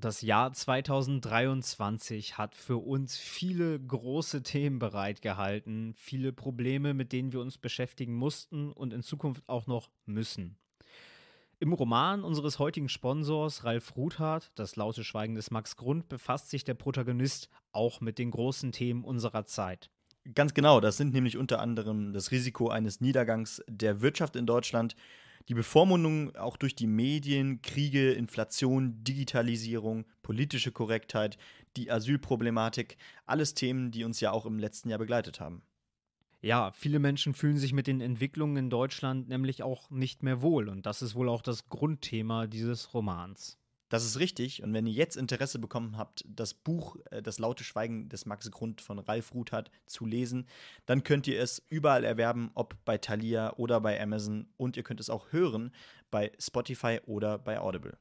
Das Jahr 2023 hat für uns viele große Themen bereitgehalten, viele Probleme, mit denen wir uns beschäftigen mussten und in Zukunft auch noch müssen. Im Roman unseres heutigen Sponsors Ralf Ruthardt, Das laute Schweigen des Max Grund, befasst sich der Protagonist auch mit den großen Themen unserer Zeit. Ganz genau, das sind nämlich unter anderem das Risiko eines Niedergangs der Wirtschaft in Deutschland, die Bevormundung auch durch die Medien, Kriege, Inflation, Digitalisierung, politische Korrektheit, die Asylproblematik, alles Themen, die uns ja auch im letzten Jahr begleitet haben. Ja, viele Menschen fühlen sich mit den Entwicklungen in Deutschland nämlich auch nicht mehr wohl und das ist wohl auch das Grundthema dieses Romans. Das ist richtig. Und wenn ihr jetzt Interesse bekommen habt, das Buch äh, Das laute Schweigen des Max Grund von Ralf Ruthardt zu lesen, dann könnt ihr es überall erwerben, ob bei Thalia oder bei Amazon. Und ihr könnt es auch hören bei Spotify oder bei Audible.